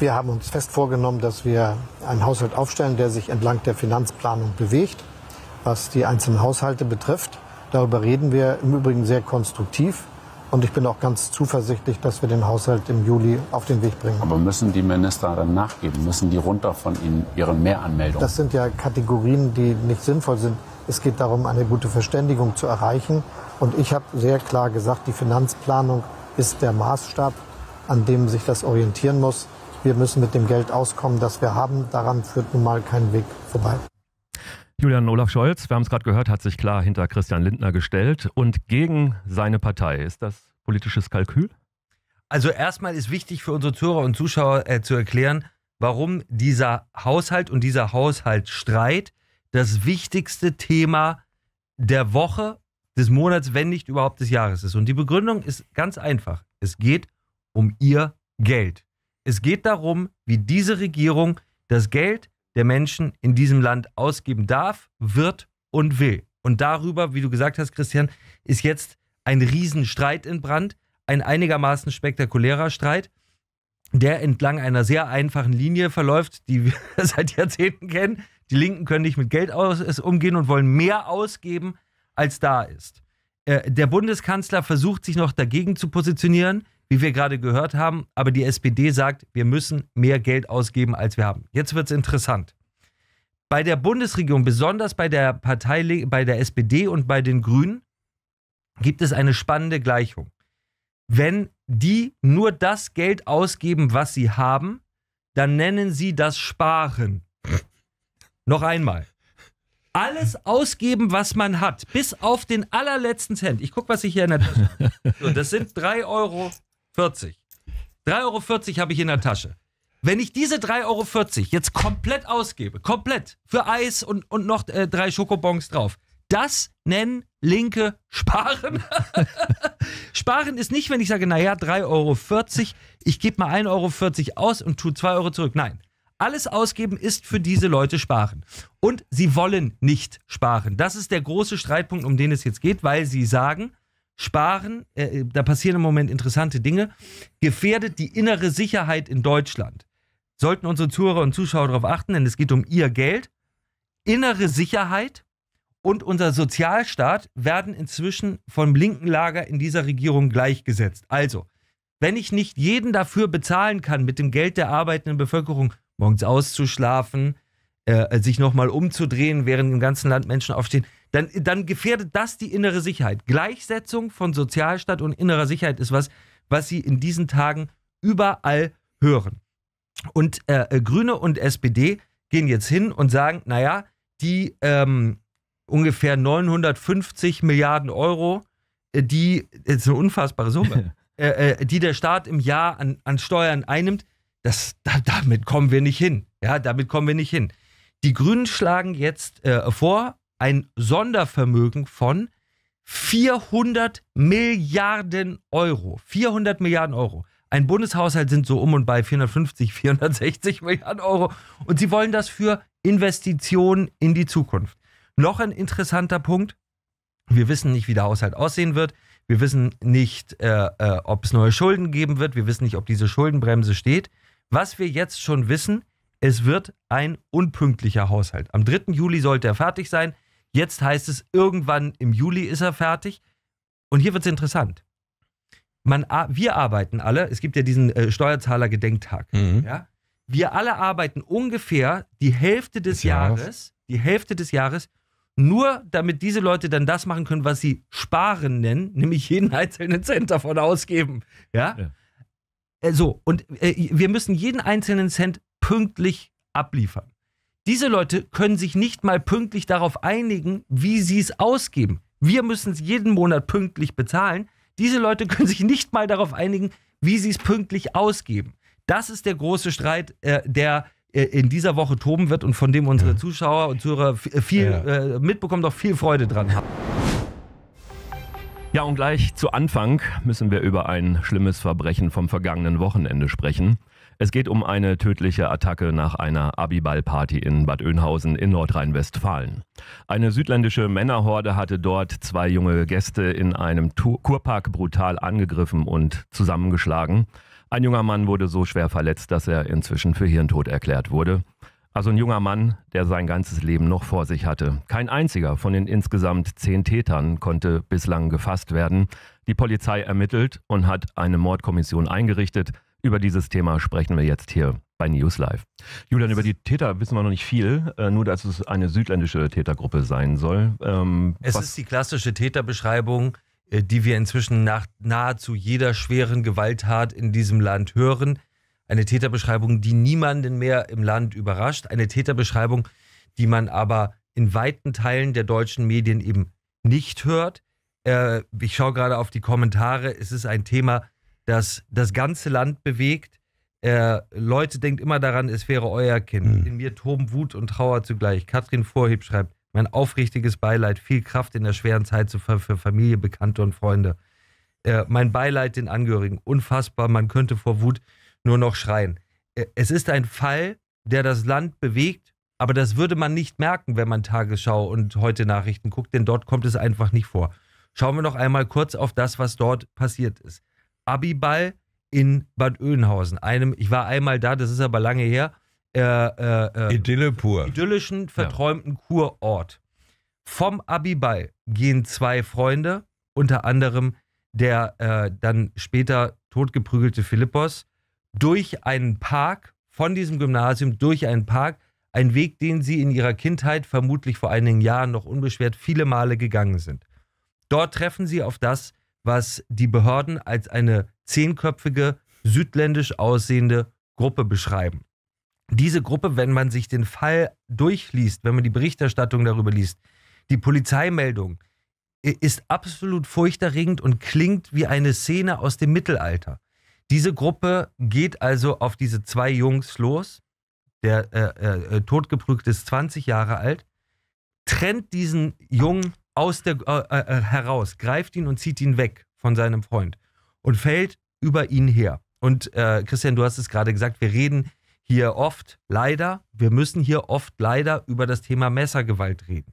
Wir haben uns fest vorgenommen, dass wir einen Haushalt aufstellen, der sich entlang der Finanzplanung bewegt, was die einzelnen Haushalte betrifft. Darüber reden wir im Übrigen sehr konstruktiv. Und ich bin auch ganz zuversichtlich, dass wir den Haushalt im Juli auf den Weg bringen. Aber müssen die Minister dann nachgeben? Müssen die runter von ihnen, ihren Mehranmeldungen? Das sind ja Kategorien, die nicht sinnvoll sind. Es geht darum, eine gute Verständigung zu erreichen. Und ich habe sehr klar gesagt, die Finanzplanung ist der Maßstab, an dem sich das orientieren muss. Wir müssen mit dem Geld auskommen, das wir haben. Daran führt nun mal kein Weg vorbei. Julian Olaf Scholz, wir haben es gerade gehört, hat sich klar hinter Christian Lindner gestellt und gegen seine Partei. Ist das politisches Kalkül? Also erstmal ist wichtig für unsere Zuhörer und Zuschauer äh, zu erklären, warum dieser Haushalt und dieser Haushaltsstreit das wichtigste Thema der Woche, des Monats, wenn nicht überhaupt des Jahres ist. Und die Begründung ist ganz einfach. Es geht um ihr Geld. Es geht darum, wie diese Regierung das Geld der Menschen in diesem Land ausgeben darf, wird und will. Und darüber, wie du gesagt hast, Christian, ist jetzt ein Riesenstreit in Brand, ein einigermaßen spektakulärer Streit, der entlang einer sehr einfachen Linie verläuft, die wir seit Jahrzehnten kennen. Die Linken können nicht mit Geld aus, umgehen und wollen mehr ausgeben, als da ist. Äh, der Bundeskanzler versucht sich noch dagegen zu positionieren wie wir gerade gehört haben. Aber die SPD sagt, wir müssen mehr Geld ausgeben, als wir haben. Jetzt wird es interessant. Bei der Bundesregierung, besonders bei der Partei, bei der SPD und bei den Grünen, gibt es eine spannende Gleichung. Wenn die nur das Geld ausgeben, was sie haben, dann nennen sie das Sparen. Noch einmal. Alles ausgeben, was man hat, bis auf den allerletzten Cent. Ich gucke, was ich hier in der Tasche habe. So, das sind drei Euro, 3,40 Euro. habe ich in der Tasche. Wenn ich diese 3,40 Euro jetzt komplett ausgebe, komplett für Eis und, und noch äh, drei Schokobons drauf, das nennen Linke Sparen. sparen ist nicht, wenn ich sage, naja, 3,40 Euro, ich gebe mal 1,40 Euro aus und tue 2 Euro zurück. Nein. Alles ausgeben ist für diese Leute sparen. Und sie wollen nicht sparen. Das ist der große Streitpunkt, um den es jetzt geht, weil sie sagen, Sparen, äh, da passieren im Moment interessante Dinge, gefährdet die innere Sicherheit in Deutschland. Sollten unsere Zuhörer und Zuschauer darauf achten, denn es geht um ihr Geld. Innere Sicherheit und unser Sozialstaat werden inzwischen vom linken Lager in dieser Regierung gleichgesetzt. Also, wenn ich nicht jeden dafür bezahlen kann, mit dem Geld der arbeitenden Bevölkerung morgens auszuschlafen, äh, sich nochmal umzudrehen, während im ganzen Land Menschen aufstehen, dann, dann gefährdet das die innere Sicherheit. Gleichsetzung von Sozialstaat und innerer Sicherheit ist was, was Sie in diesen Tagen überall hören. Und äh, äh Grüne und SPD gehen jetzt hin und sagen, naja, die ähm, ungefähr 950 Milliarden Euro, äh, die, das ist eine unfassbare Summe, äh, äh, die der Staat im Jahr an, an Steuern einnimmt, das, da, damit kommen wir nicht hin. Ja, damit kommen wir nicht hin. Die Grünen schlagen jetzt äh, vor, ein Sondervermögen von 400 Milliarden Euro. 400 Milliarden Euro. Ein Bundeshaushalt sind so um und bei 450, 460 Milliarden Euro. Und sie wollen das für Investitionen in die Zukunft. Noch ein interessanter Punkt. Wir wissen nicht, wie der Haushalt aussehen wird. Wir wissen nicht, äh, äh, ob es neue Schulden geben wird. Wir wissen nicht, ob diese Schuldenbremse steht. Was wir jetzt schon wissen, es wird ein unpünktlicher Haushalt. Am 3. Juli sollte er fertig sein. Jetzt heißt es, irgendwann im Juli ist er fertig. Und hier wird es interessant. Man, wir arbeiten alle, es gibt ja diesen äh, Steuerzahler-Gedenktag. Mhm. Ja? Wir alle arbeiten ungefähr die Hälfte des Jahres. Jahres, die Hälfte des Jahres, nur damit diese Leute dann das machen können, was sie Sparen nennen, nämlich jeden einzelnen Cent davon ausgeben. Ja? ja. Äh, so, und äh, wir müssen jeden einzelnen Cent pünktlich abliefern. Diese Leute können sich nicht mal pünktlich darauf einigen, wie sie es ausgeben. Wir müssen es jeden Monat pünktlich bezahlen. Diese Leute können sich nicht mal darauf einigen, wie sie es pünktlich ausgeben. Das ist der große Streit, äh, der äh, in dieser Woche toben wird und von dem unsere Zuschauer und Zuhörer äh, viel ja. äh, mitbekommen, doch viel Freude dran haben. Ja, und gleich zu Anfang müssen wir über ein schlimmes Verbrechen vom vergangenen Wochenende sprechen. Es geht um eine tödliche Attacke nach einer Abiball-Party in Bad Oeynhausen in Nordrhein-Westfalen. Eine südländische Männerhorde hatte dort zwei junge Gäste in einem Tur Kurpark brutal angegriffen und zusammengeschlagen. Ein junger Mann wurde so schwer verletzt, dass er inzwischen für Hirntod erklärt wurde. Also ein junger Mann, der sein ganzes Leben noch vor sich hatte. Kein einziger von den insgesamt zehn Tätern konnte bislang gefasst werden. Die Polizei ermittelt und hat eine Mordkommission eingerichtet. Über dieses Thema sprechen wir jetzt hier bei News Live. Julian, über die Täter wissen wir noch nicht viel, äh, nur dass es eine südländische Tätergruppe sein soll. Ähm, es ist die klassische Täterbeschreibung, äh, die wir inzwischen nach nahezu jeder schweren Gewalttat in diesem Land hören. Eine Täterbeschreibung, die niemanden mehr im Land überrascht. Eine Täterbeschreibung, die man aber in weiten Teilen der deutschen Medien eben nicht hört. Äh, ich schaue gerade auf die Kommentare. Es ist ein Thema, das das ganze Land bewegt. Äh, Leute, denkt immer daran, es wäre euer Kind. Mhm. In mir toben Wut und Trauer zugleich. Katrin Vorhieb schreibt, mein aufrichtiges Beileid, viel Kraft in der schweren Zeit für, Familie, Bekannte und Freunde. Äh, mein Beileid den Angehörigen, unfassbar, man könnte vor Wut nur noch schreien. Äh, es ist ein Fall, der das Land bewegt, aber das würde man nicht merken, wenn man Tagesschau und heute Nachrichten guckt, denn dort kommt es einfach nicht vor. Schauen wir noch einmal kurz auf das, was dort passiert ist. Abiball in Bad Oeynhausen. Einem, ich war einmal da, das ist aber lange her. Äh, äh, äh Idylle pur. Idyllischen, verträumten ja. Kurort. Vom Abiball gehen zwei Freunde, unter anderem der äh, dann später totgeprügelte Philippos, durch einen Park, von diesem Gymnasium durch einen Park, ein Weg, den sie in ihrer Kindheit vermutlich vor einigen Jahren noch unbeschwert viele Male gegangen sind. Dort treffen sie auf das, was die Behörden als eine zehnköpfige, südländisch aussehende Gruppe beschreiben. Diese Gruppe, wenn man sich den Fall durchliest, wenn man die Berichterstattung darüber liest, die Polizeimeldung, ist absolut furchterregend und klingt wie eine Szene aus dem Mittelalter. Diese Gruppe geht also auf diese zwei Jungs los. Der äh, äh, äh Todgeprügte ist 20 Jahre alt, trennt diesen Jungen aus der, äh, äh, äh, heraus, greift ihn und zieht ihn weg von seinem Freund und fällt über ihn her. Und äh, Christian, du hast es gerade gesagt, wir reden hier oft leider, wir müssen hier oft leider über das Thema Messergewalt reden.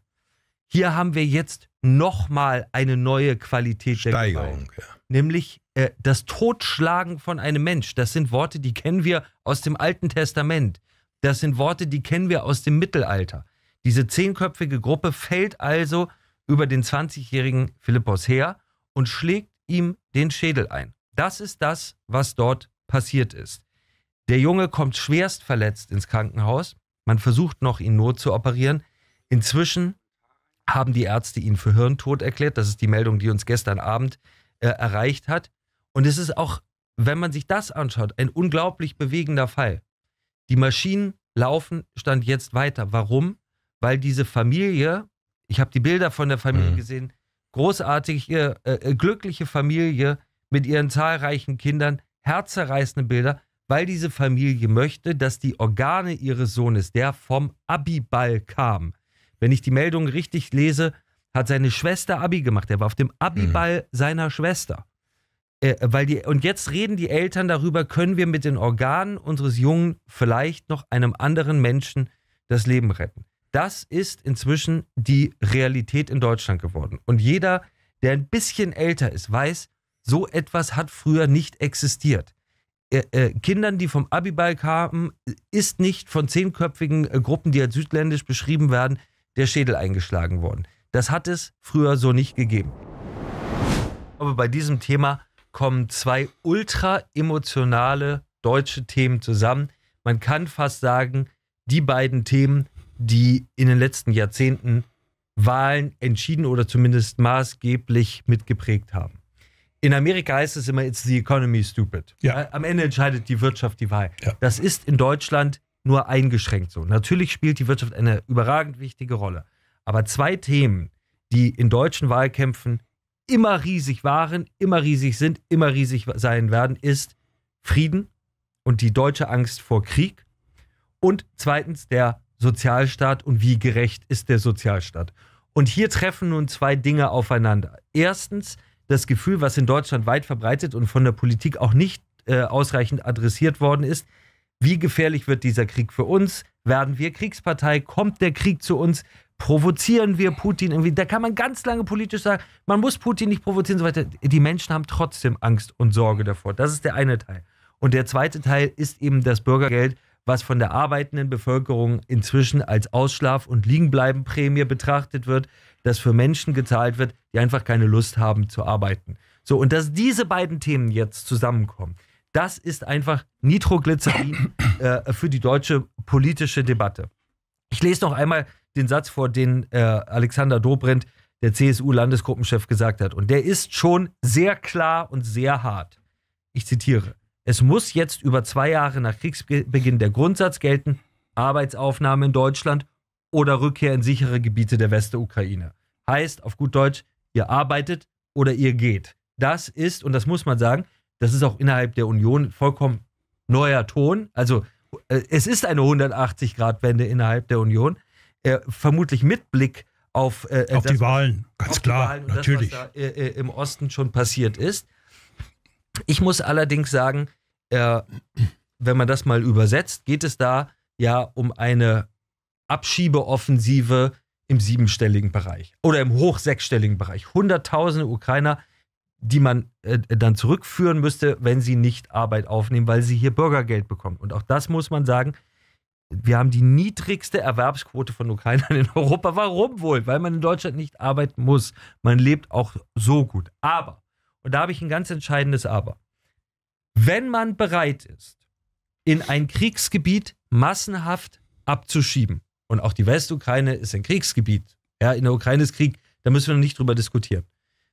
Hier haben wir jetzt nochmal eine neue Qualität Steigerung, der Gewalt, ja. nämlich äh, das Totschlagen von einem Mensch. Das sind Worte, die kennen wir aus dem Alten Testament. Das sind Worte, die kennen wir aus dem Mittelalter. Diese zehnköpfige Gruppe fällt also über den 20-jährigen Philippos her und schlägt ihm den Schädel ein. Das ist das, was dort passiert ist. Der Junge kommt schwerst verletzt ins Krankenhaus. Man versucht noch, ihn not zu operieren. Inzwischen haben die Ärzte ihn für Hirntod erklärt. Das ist die Meldung, die uns gestern Abend äh, erreicht hat. Und es ist auch, wenn man sich das anschaut, ein unglaublich bewegender Fall. Die Maschinen laufen, stand jetzt weiter. Warum? Weil diese Familie ich habe die Bilder von der Familie mhm. gesehen. Großartige, äh, äh, glückliche Familie mit ihren zahlreichen Kindern, herzerreißende Bilder, weil diese Familie möchte, dass die Organe ihres Sohnes, der vom Abiball kam, wenn ich die Meldung richtig lese, hat seine Schwester Abi gemacht. Er war auf dem Abiball mhm. seiner Schwester. Äh, äh weil die, und jetzt reden die Eltern darüber, können wir mit den Organen unseres Jungen vielleicht noch einem anderen Menschen das Leben retten. Das ist inzwischen die Realität in Deutschland geworden. Und jeder, der ein bisschen älter ist, weiß, so etwas hat früher nicht existiert. Äh, äh, Kindern, die vom Abiball kamen, ist nicht von zehnköpfigen äh, Gruppen, die als südländisch beschrieben werden, der Schädel eingeschlagen worden. Das hat es früher so nicht gegeben. Aber bei diesem Thema kommen zwei ultra emotionale deutsche Themen zusammen. Man kann fast sagen, die beiden Themen die in den letzten Jahrzehnten Wahlen entschieden oder zumindest maßgeblich mitgeprägt haben. In Amerika heißt es immer, it's the economy stupid. Ja. Äh, am Ende entscheidet die Wirtschaft die Wahl. Ja. Das ist in Deutschland nur eingeschränkt so. Natürlich spielt die Wirtschaft eine überragend wichtige Rolle. Aber zwei Themen, die in deutschen Wahlkämpfen immer riesig waren, immer riesig sind, immer riesig sein werden, ist Frieden und die deutsche Angst vor Krieg und zweitens der Sozialstaat und wie gerecht ist der Sozialstaat. Und hier treffen nun zwei Dinge aufeinander. Erstens das Gefühl, was in Deutschland weit verbreitet und von der Politik auch nicht äh, ausreichend adressiert worden ist, wie gefährlich wird dieser Krieg für uns? Werden wir Kriegspartei? Kommt der Krieg zu uns? Provozieren wir Putin irgendwie? Da kann man ganz lange politisch sagen, man muss Putin nicht provozieren und so weiter. Die Menschen haben trotzdem Angst und Sorge davor. Das ist der eine Teil. Und der zweite Teil ist eben das Bürgergeld, was von der arbeitenden Bevölkerung inzwischen als Ausschlaf- und Liegenbleibenprämie betrachtet wird, das für Menschen gezahlt wird, die einfach keine Lust haben zu arbeiten. So, und dass diese beiden Themen jetzt zusammenkommen, das ist einfach Nitroglycerin äh, für die deutsche politische Debatte. Ich lese noch einmal den Satz vor, den äh, Alexander Dobrindt, der CSU-Landesgruppenchef, gesagt hat. Und der ist schon sehr klar und sehr hart. Ich zitiere. Es muss jetzt über zwei Jahre nach Kriegsbeginn der Grundsatz gelten, Arbeitsaufnahme in Deutschland oder Rückkehr in sichere Gebiete der Westukraine. Heißt auf gut Deutsch, ihr arbeitet oder ihr geht. Das ist, und das muss man sagen, das ist auch innerhalb der Union vollkommen neuer Ton. Also äh, es ist eine 180-Grad-Wende innerhalb der Union, äh, vermutlich mit Blick auf, äh, auf das, die Wahlen, ganz klar, Wahlen natürlich. Das, was da, äh, äh, im Osten schon passiert ist. Ich muss allerdings sagen, äh, wenn man das mal übersetzt, geht es da ja um eine Abschiebeoffensive im siebenstelligen Bereich oder im hoch sechsstelligen Bereich. Hunderttausende Ukrainer, die man äh, dann zurückführen müsste, wenn sie nicht Arbeit aufnehmen, weil sie hier Bürgergeld bekommen. Und auch das muss man sagen, wir haben die niedrigste Erwerbsquote von Ukrainern in Europa. Warum wohl? Weil man in Deutschland nicht arbeiten muss. Man lebt auch so gut. Aber und da habe ich ein ganz entscheidendes Aber. Wenn man bereit ist, in ein Kriegsgebiet massenhaft abzuschieben, und auch die Westukraine ist ein Kriegsgebiet, ja, in der Ukraine ist Krieg, da müssen wir noch nicht drüber diskutieren.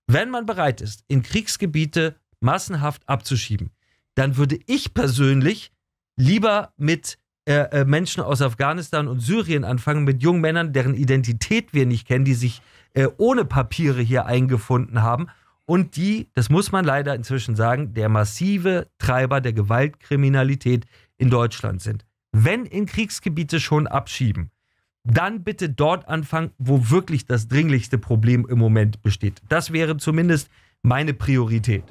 Wenn man bereit ist, in Kriegsgebiete massenhaft abzuschieben, dann würde ich persönlich lieber mit äh, äh Menschen aus Afghanistan und Syrien anfangen, mit jungen Männern, deren Identität wir nicht kennen, die sich äh, ohne Papiere hier eingefunden haben, und die, das muss man leider inzwischen sagen, der massive Treiber der Gewaltkriminalität in Deutschland sind. Wenn in Kriegsgebiete schon abschieben, dann bitte dort anfangen, wo wirklich das dringlichste Problem im Moment besteht. Das wäre zumindest meine Priorität.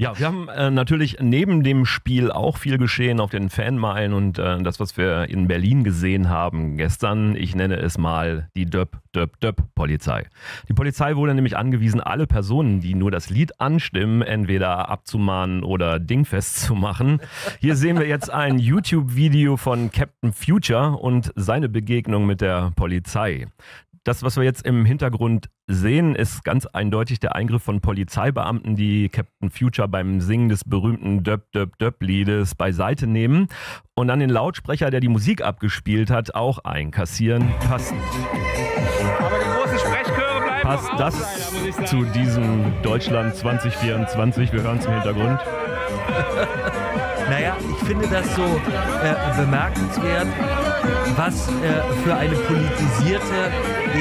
Ja, wir haben äh, natürlich neben dem Spiel auch viel geschehen auf den Fanmeilen und äh, das, was wir in Berlin gesehen haben gestern. Ich nenne es mal die Döp, Döp, Döp-Polizei. Die Polizei wurde nämlich angewiesen, alle Personen, die nur das Lied anstimmen, entweder abzumahnen oder dingfest zu machen. Hier sehen wir jetzt ein YouTube-Video von Captain Future und seine Begegnung mit der Polizei das, was wir jetzt im Hintergrund sehen, ist ganz eindeutig der Eingriff von Polizeibeamten, die Captain Future beim Singen des berühmten Döp Döp Döp Liedes beiseite nehmen und dann den Lautsprecher, der die Musik abgespielt hat, auch einkassieren. Passend. Aber die großen Sprechchöre bleiben Passt das leider, zu diesem Deutschland 2024? Wir hören es im Hintergrund. naja, ich finde das so äh, bemerkenswert, was äh, für eine politisierte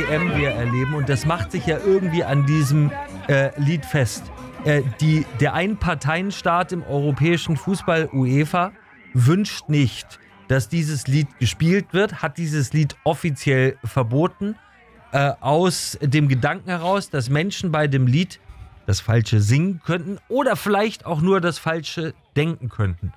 EM wir erleben. Und das macht sich ja irgendwie an diesem äh, Lied fest. Äh, die, der Einparteienstaat im europäischen Fußball UEFA wünscht nicht, dass dieses Lied gespielt wird, hat dieses Lied offiziell verboten, äh, aus dem Gedanken heraus, dass Menschen bei dem Lied das Falsche singen könnten oder vielleicht auch nur das Falsche denken könnten.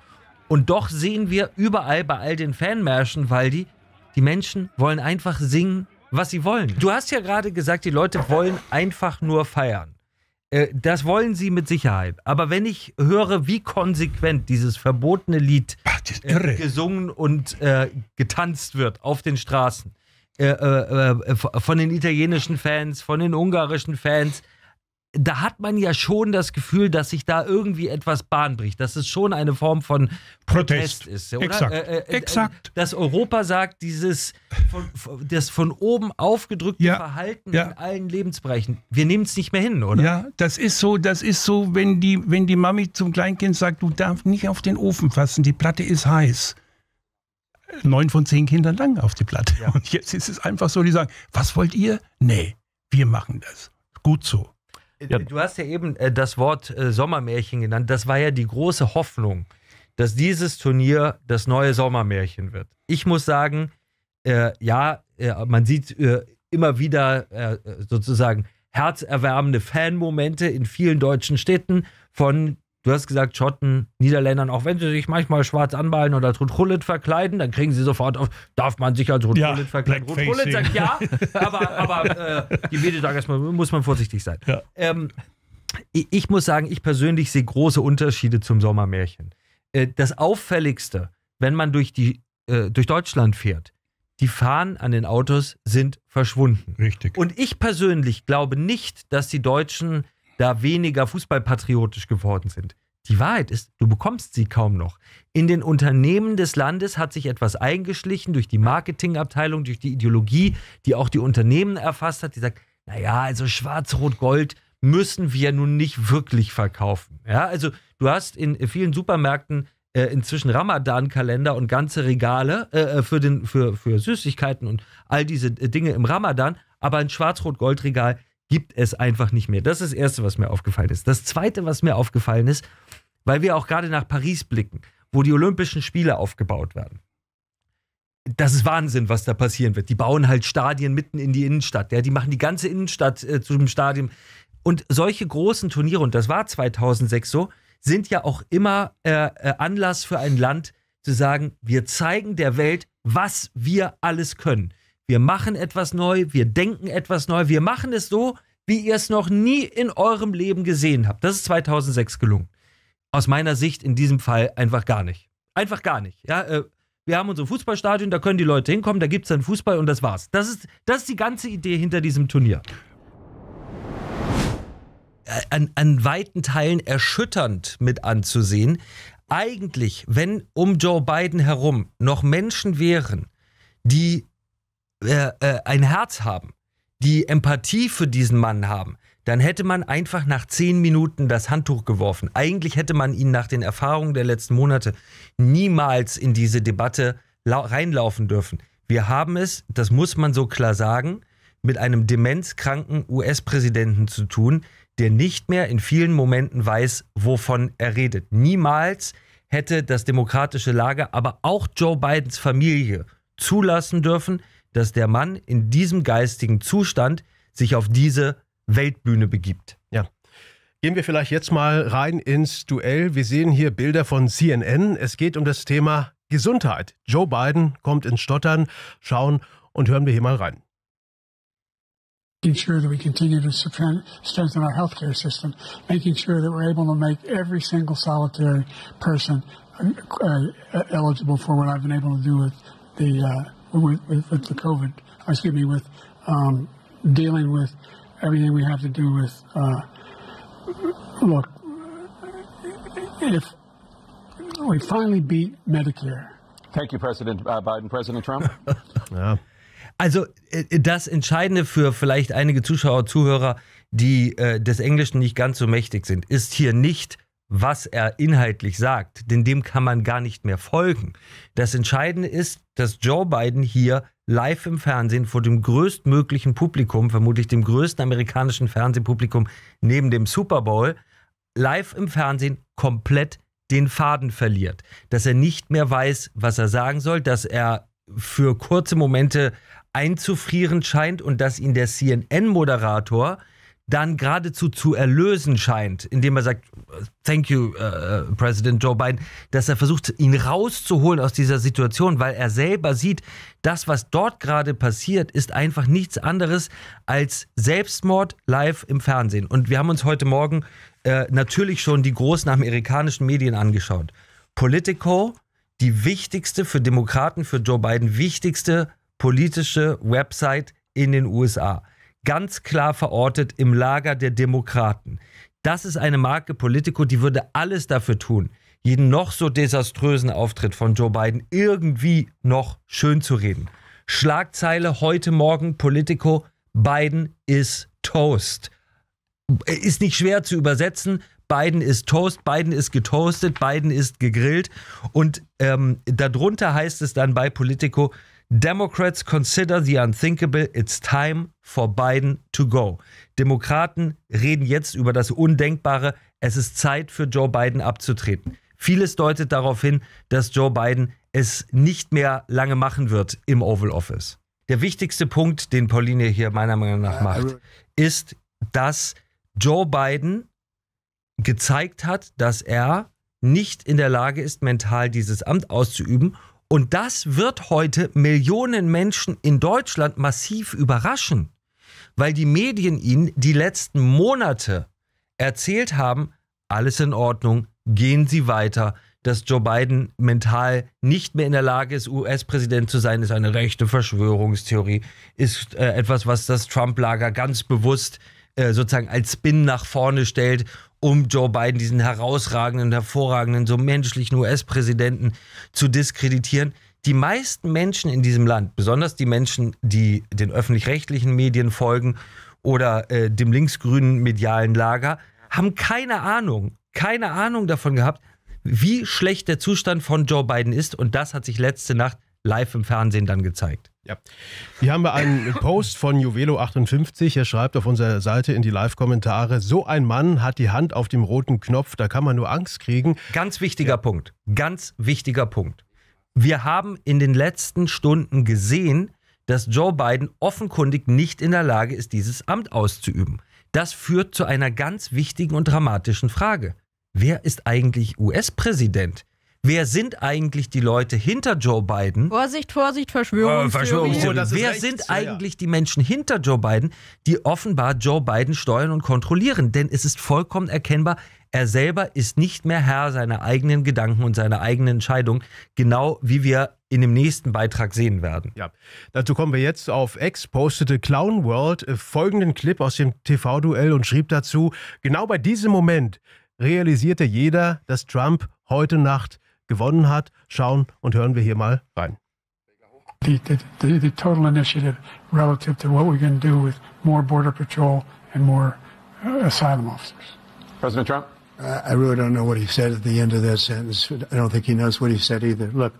Und doch sehen wir überall bei all den Fanmärschen, Waldi, die Menschen wollen einfach singen, was sie wollen. Du hast ja gerade gesagt, die Leute wollen einfach nur feiern. Äh, das wollen sie mit Sicherheit. Aber wenn ich höre, wie konsequent dieses verbotene Lied Ach, äh, gesungen und äh, getanzt wird auf den Straßen, äh, äh, äh von den italienischen Fans, von den ungarischen Fans, da hat man ja schon das Gefühl, dass sich da irgendwie etwas Bahn bricht, dass es schon eine Form von Protest, Protest ist. Oder? Exakt. Äh, äh, äh Exakt. dass Europa sagt, dieses von, das von oben aufgedrückte ja. Verhalten ja. in allen Lebensbereichen, wir nehmen es nicht mehr hin, oder? Ja, das ist so, das ist so, wenn die, wenn die Mami zum Kleinkind sagt, du darfst nicht auf den Ofen fassen, die Platte ist heiß neun von zehn Kindern lang auf die Platte. Ja. Und jetzt ist es einfach so, die sagen, was wollt ihr? Nee, wir machen das. Gut so. Ja. Du hast ja eben äh, das Wort äh, Sommermärchen genannt. Das war ja die große Hoffnung, dass dieses Turnier das neue Sommermärchen wird. Ich muss sagen, äh, ja, äh, man sieht äh, immer wieder äh, sozusagen herzerwärmende Fanmomente in vielen deutschen Städten von Du hast gesagt, Schotten, Niederländern, auch wenn sie sich manchmal schwarz anballen oder als verkleiden, dann kriegen sie sofort auf, darf man sich als Rullet ja, verkleiden? Rullet sagt ja, aber, aber äh, die Medien sagen erstmal, muss man vorsichtig sein. Ja. Ähm, ich, ich muss sagen, ich persönlich sehe große Unterschiede zum Sommermärchen. Äh, das Auffälligste, wenn man durch, die, äh, durch Deutschland fährt, die Fahnen an den Autos sind verschwunden. Richtig. Und ich persönlich glaube nicht, dass die Deutschen da weniger fußballpatriotisch geworden sind. Die Wahrheit ist, du bekommst sie kaum noch. In den Unternehmen des Landes hat sich etwas eingeschlichen durch die Marketingabteilung, durch die Ideologie, die auch die Unternehmen erfasst hat, die sagt, naja, also Schwarz-Rot-Gold müssen wir nun nicht wirklich verkaufen. Ja, also du hast in vielen Supermärkten äh, inzwischen Ramadan-Kalender und ganze Regale äh, äh für, den, für, für Süßigkeiten und all diese äh, Dinge im Ramadan, aber ein Schwarz-Rot-Gold-Regal gibt es einfach nicht mehr. Das ist das Erste, was mir aufgefallen ist. Das Zweite, was mir aufgefallen ist, weil wir auch gerade nach Paris blicken, wo die Olympischen Spiele aufgebaut werden. Das ist Wahnsinn, was da passieren wird. Die bauen halt Stadien mitten in die Innenstadt. Ja? Die machen die ganze Innenstadt äh, zum Stadion. Und solche großen Turniere, und das war 2006 so, sind ja auch immer äh, äh, Anlass für ein Land zu sagen, wir zeigen der Welt, was wir alles können. Wir machen etwas neu, wir denken etwas neu, wir machen es so, wie ihr es noch nie in eurem Leben gesehen habt. Das ist 2006 gelungen. Aus meiner Sicht in diesem Fall einfach gar nicht. Einfach gar nicht. Ja, äh, wir haben unser Fußballstadion, da können die Leute hinkommen, da gibt es dann Fußball und das war's. Das ist, das ist die ganze Idee hinter diesem Turnier. Äh, an, an weiten Teilen erschütternd mit anzusehen. Eigentlich, wenn um Joe Biden herum noch Menschen wären, die äh, äh, ein Herz haben, die Empathie für diesen Mann haben, dann hätte man einfach nach zehn Minuten das Handtuch geworfen. Eigentlich hätte man ihn nach den Erfahrungen der letzten Monate niemals in diese Debatte reinlaufen dürfen. Wir haben es, das muss man so klar sagen, mit einem demenzkranken US-Präsidenten zu tun, der nicht mehr in vielen Momenten weiß, wovon er redet. Niemals hätte das demokratische Lager, aber auch Joe Bidens Familie zulassen dürfen, dass der Mann in diesem geistigen Zustand sich auf diese Weltbühne begibt. Ja. Gehen wir vielleicht jetzt mal rein ins Duell. Wir sehen hier Bilder von CNN. Es geht um das Thema Gesundheit. Joe Biden kommt ins Stottern. Schauen und hören wir hier mal rein. making sure that we continue to strengthen our healthcare system, making sure that we're able to make every single solitary person uh, uh eligible for what I've been able to do with the uh, with, with, with the COVID, uh, excuse me, with um, dealing with everything we have to do with, uh, look, if we finally beat Medicare. Thank you, President uh, Biden. President Trump. Also das Entscheidende für vielleicht einige Zuschauer, Zuhörer, die äh, des Englischen nicht ganz so mächtig sind, ist hier nicht, was er inhaltlich sagt, denn dem kann man gar nicht mehr folgen. Das Entscheidende ist, dass Joe Biden hier live im Fernsehen vor dem größtmöglichen Publikum, vermutlich dem größten amerikanischen Fernsehpublikum neben dem Super Bowl, live im Fernsehen komplett den Faden verliert. Dass er nicht mehr weiß, was er sagen soll, dass er für kurze Momente einzufrieren scheint und dass ihn der CNN-Moderator dann geradezu zu erlösen scheint, indem er sagt, thank you, äh, President Joe Biden, dass er versucht, ihn rauszuholen aus dieser Situation, weil er selber sieht, das, was dort gerade passiert, ist einfach nichts anderes als Selbstmord live im Fernsehen. Und wir haben uns heute Morgen äh, natürlich schon die großen amerikanischen Medien angeschaut. Politico, die wichtigste für Demokraten, für Joe Biden, wichtigste politische Website in den USA ganz klar verortet im Lager der Demokraten. Das ist eine Marke Politico, die würde alles dafür tun, jeden noch so desaströsen Auftritt von Joe Biden irgendwie noch schön zu reden. Schlagzeile heute Morgen Politico, Biden ist Toast. Ist nicht schwer zu übersetzen. Biden ist Toast, Biden ist getoastet, Biden ist gegrillt. Und ähm, darunter heißt es dann bei Politico, Democrats consider the unthinkable, it's time for Biden to go. Demokraten reden jetzt über das Undenkbare, es ist Zeit für Joe Biden abzutreten. Vieles deutet darauf hin, dass Joe Biden es nicht mehr lange machen wird im Oval Office. Der wichtigste Punkt, den Pauline hier meiner Meinung nach macht, also ist, dass Joe Biden gezeigt hat, dass er nicht in der Lage ist, mental dieses Amt auszuüben und das wird heute Millionen Menschen in Deutschland massiv überraschen, weil die Medien ihnen die letzten Monate erzählt haben, alles in Ordnung, gehen Sie weiter, dass Joe Biden mental nicht mehr in der Lage ist, US-Präsident zu sein, ist eine rechte Verschwörungstheorie, ist äh, etwas, was das Trump-Lager ganz bewusst äh, sozusagen als Spin nach vorne stellt, um Joe Biden, diesen herausragenden, hervorragenden, so menschlichen US-Präsidenten zu diskreditieren. Die meisten Menschen in diesem Land, besonders die Menschen, die den öffentlich-rechtlichen Medien folgen oder äh, dem linksgrünen medialen Lager, haben keine Ahnung, keine Ahnung davon gehabt, wie schlecht der Zustand von Joe Biden ist. Und das hat sich letzte Nacht live im Fernsehen dann gezeigt. Ja. Hier haben wir einen Post von Juvelo58. Er schreibt auf unserer Seite in die Live-Kommentare: So ein Mann hat die Hand auf dem roten Knopf, da kann man nur Angst kriegen. Ganz wichtiger ja. Punkt. Ganz wichtiger Punkt. Wir haben in den letzten Stunden gesehen, dass Joe Biden offenkundig nicht in der Lage ist, dieses Amt auszuüben. Das führt zu einer ganz wichtigen und dramatischen Frage. Wer ist eigentlich US-Präsident? wer sind eigentlich die Leute hinter Joe Biden? Vorsicht, Vorsicht, Verschwörungstheorie. Äh, Verschwörungstheorie. Oh, oh wer recht, sind eigentlich ja. die Menschen hinter Joe Biden, die offenbar Joe Biden steuern und kontrollieren? Denn es ist vollkommen erkennbar, er selber ist nicht mehr Herr seiner eigenen Gedanken und seiner eigenen Entscheidung, genau wie wir in dem nächsten Beitrag sehen werden. Ja, dazu kommen wir jetzt. Auf X postete Clown World äh, folgenden Clip aus dem TV-Duell und schrieb dazu, genau bei diesem Moment realisierte jeder, dass Trump heute Nacht gewonnen hat. Schauen und hören wir hier mal rein. The, the, the, the total initiative relative to what we can do with more border patrol and more uh, asylum officers. President Trump? I really don't know what he said at the end of that sentence. I don't think he knows what he said either. Look,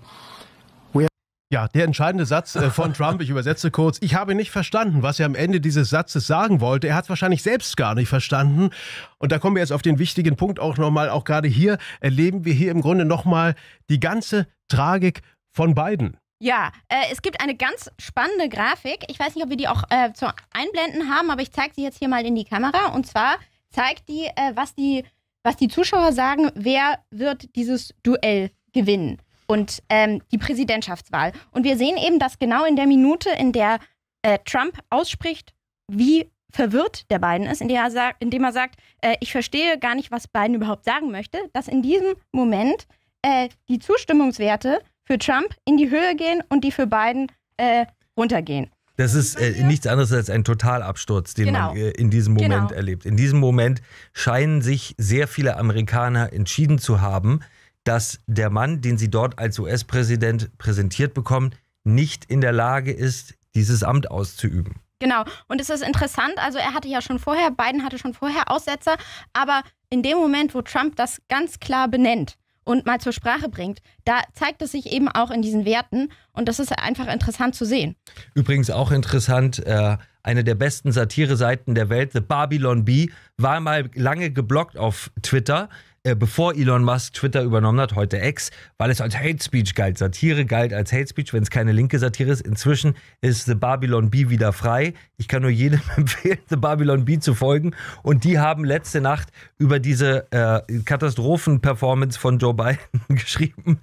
ja, der entscheidende Satz äh, von Trump, ich übersetze kurz, ich habe nicht verstanden, was er am Ende dieses Satzes sagen wollte. Er hat es wahrscheinlich selbst gar nicht verstanden. Und da kommen wir jetzt auf den wichtigen Punkt auch nochmal, auch gerade hier erleben wir hier im Grunde nochmal die ganze Tragik von beiden. Ja, äh, es gibt eine ganz spannende Grafik. Ich weiß nicht, ob wir die auch äh, zum Einblenden haben, aber ich zeige sie jetzt hier mal in die Kamera. Und zwar zeigt die, äh, was die, was die Zuschauer sagen, wer wird dieses Duell gewinnen und ähm, die Präsidentschaftswahl. Und wir sehen eben, dass genau in der Minute, in der äh, Trump ausspricht, wie verwirrt der Biden ist, indem er, sagt, indem er sagt äh, ich verstehe gar nicht, was Biden überhaupt sagen möchte, dass in diesem Moment äh, die Zustimmungswerte für Trump in die Höhe gehen und die für Biden äh, runtergehen. Das ist äh, nichts anderes als ein Totalabsturz, den genau. man äh, in diesem Moment genau. erlebt. In diesem Moment scheinen sich sehr viele Amerikaner entschieden zu haben, dass der Mann, den sie dort als US-Präsident präsentiert bekommen, nicht in der Lage ist, dieses Amt auszuüben. Genau. Und es ist interessant, also er hatte ja schon vorher, Biden hatte schon vorher Aussetzer, aber in dem Moment, wo Trump das ganz klar benennt und mal zur Sprache bringt, da zeigt es sich eben auch in diesen Werten und das ist einfach interessant zu sehen. Übrigens auch interessant, äh, eine der besten Satire-Seiten der Welt, The Babylon Bee, war mal lange geblockt auf Twitter. Äh, bevor Elon Musk Twitter übernommen hat, heute Ex, weil es als Hate Speech galt. Satire galt als Hate Speech, wenn es keine linke Satire ist. Inzwischen ist The Babylon Bee wieder frei. Ich kann nur jedem empfehlen, The Babylon Bee zu folgen. Und die haben letzte Nacht über diese äh, Katastrophen-Performance von Joe Biden geschrieben.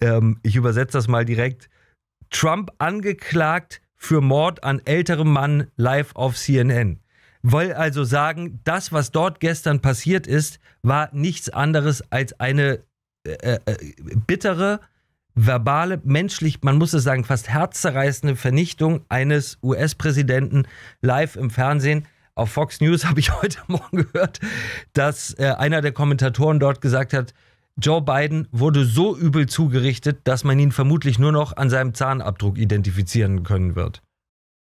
Ähm, ich übersetze das mal direkt. Trump angeklagt für Mord an älterem Mann live auf CNN. Will also sagen, das, was dort gestern passiert ist, war nichts anderes als eine äh, äh, äh bittere, verbale, menschlich, man muss es sagen, fast herzzerreißende Vernichtung eines US-Präsidenten live im Fernsehen. Auf Fox News habe ich heute Morgen gehört, dass äh, einer der Kommentatoren dort gesagt hat, Joe Biden wurde so übel zugerichtet, dass man ihn vermutlich nur noch an seinem Zahnabdruck identifizieren können wird.